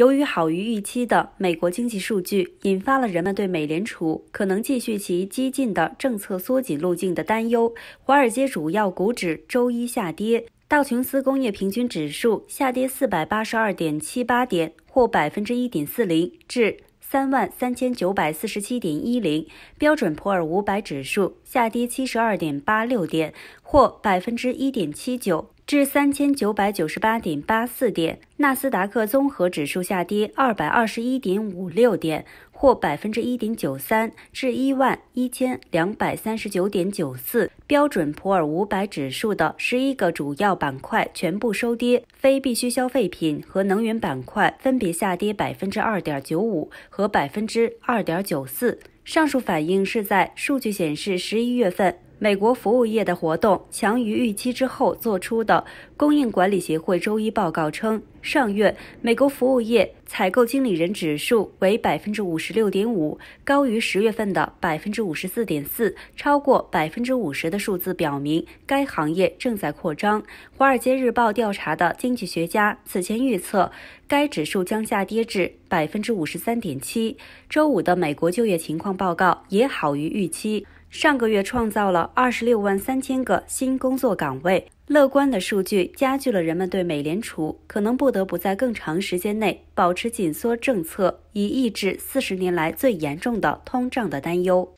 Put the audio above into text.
由于好于预期的美国经济数据，引发了人们对美联储可能继续其激进的政策缩紧路径的担忧。华尔街主要股指周一下跌，道琼斯工业平均指数下跌四百八十二点七八点，或百分之一点四零，至三万三千九百四十七点一零；标准普尔五百指数下跌七十二点八六点，或百分之一点七九。至三千九百九十八点八四点，纳斯达克综合指数下跌二百二十一点五六点，或百分之一点九三，至一万一千两百三十九点九四。标准普尔五百指数的十一个主要板块全部收跌，非必需消费品和能源板块分别下跌百分之二点九五和百分之二点九四。上述反应是在数据显示十一月份。美国服务业的活动强于预期之后做出的供应管理协会周一报告称，上月美国服务业采购经理人指数为百分之五十六点五，高于十月份的百分之五十四点四，超过百分之五十的数字表明该行业正在扩张。华尔街日报调查的经济学家此前预测，该指数将下跌至百分之五十三点七。周五的美国就业情况报告也好于预期。上个月创造了二十六万三千个新工作岗位，乐观的数据加剧了人们对美联储可能不得不在更长时间内保持紧缩政策，以抑制四十年来最严重的通胀的担忧。